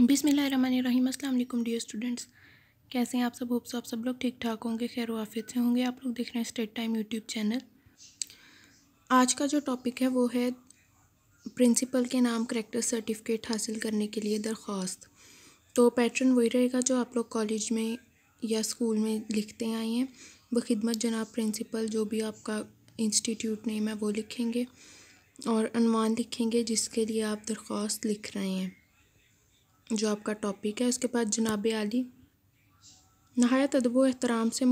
बिसमीम अल्लाम dear students कैसे हैं आप सब होप्स आप सब लोग ठीक ठाक होंगे खैर वाफियत से होंगे आप लोग देख रहे हैं स्टेट टाइम यूट्यूब चैनल आज का जो टॉपिक है वो है प्रिंसिपल के नाम करेक्टर सर्टिफिकेट हासिल करने के लिए दरख्वास्त तो पैटर्न वही रहेगा जो आप लोग कॉलेज में या स्कूल में लिखते आए हैं बखिदमत जनाब प्रिंसिपल जो भी आपका इंस्टीट्यूट नेम है वो लिखेंगे और अनवान लिखेंगे जिसके लिए आप दरख्वास्त लिख रहे हैं जो आपका टॉपिक है उसके बाद जनाब आली नहायत अदब एहतराम से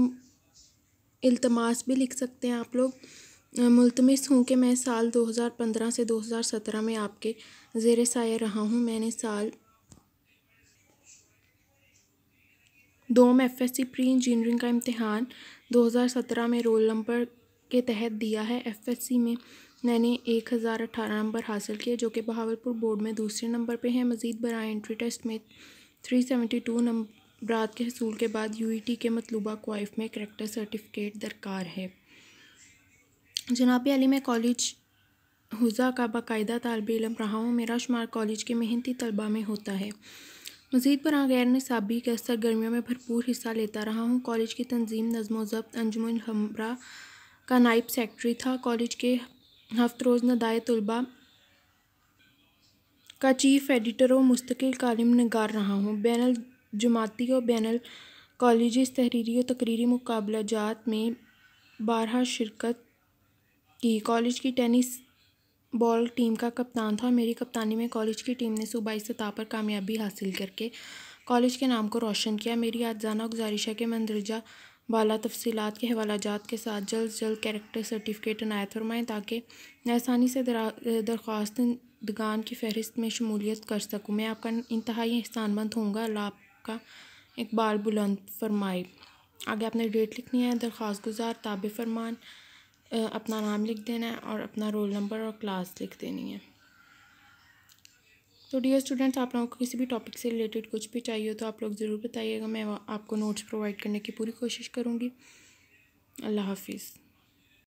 इल्तमास भी लिख सकते हैं आप लोग मुलतमस हूँ कि मैं साल 2015 से 2017 में आपके जेर साया रहा हूँ मैंने साल में F S C pre engineering का इम्तहान 2017 में रोल नंबर के तहत दिया है एफ एस सी में मैंने एक हज़ार अठारह नंबर हासिल किए जो कि बहावलपुर बोर्ड में दूसरे नंबर पर हैं मज़ीद बरा एंट्री टेस्ट में थ्री सेवेंटी टू नंबरात के हसूल के बाद यू ई टी के मतलूबा क्वाइफ में करेक्टर सर्टिफिकेट दरकार है जनाब अली में कॉलेज हुजा का बाकायदा तलब इलम रहा हूँ मेरा शुमार कॉलेज के मेहनती तलबा में होता है मज़ीद पर गैर नसाबी के सरगर्मियों में भरपूर हिस्सा लेता रहा हूँ कॉलेज की तंजीम नज़म ज़ब्त अंजुम हमरा का नाइब सेक्रटरी था कॉलेज के हफ्तरोज नदाय तलबा का चीफ़ एडिटर और मुस्तकिल कालिम नगार रहा हूँ बैन जमाती और बैन कॉलेज तहरीरी और तकरीरी मुकाबला जात में बारह शिरकत की कॉलेज की टेनिस बॉल टीम का कप्तान था और मेरी कप्तानी में कॉलेज की टीम ने सूबाई सतह पर कामयाबी हासिल करके कॉलेज के नाम को रोशन किया मेरी आज जाना गुजारिश है कि मंदरजा बाला तफसीत के हवाला जात के साथ जल्द से जल्द कैरेक्टर सर्टिफिकेट अनायत फरमाएँ ताकि मैं आसानी से दरख्वास्त दुकान की फहरिस्त में शमूलियत कर सकूँ मैं आपका इंतहाई एहसानमंद हूँ अल्लाह आपका इकबाल बुलंद फरमाए आगे आपने डेट लिखनी है दरख्वास्त गुजार ताब फरमान अपना नाम लिख देना है और अपना रोल नंबर और क्लास लिख देनी है तो डियर स्टूडेंट्स आप लोगों को किसी भी टॉपिक से रिलेटेड कुछ भी चाहिए तो आप लोग ज़रूर बताइएगा मैं आपको नोट्स प्रोवाइड करने की पूरी कोशिश करूँगी अल्लाह हाफिज़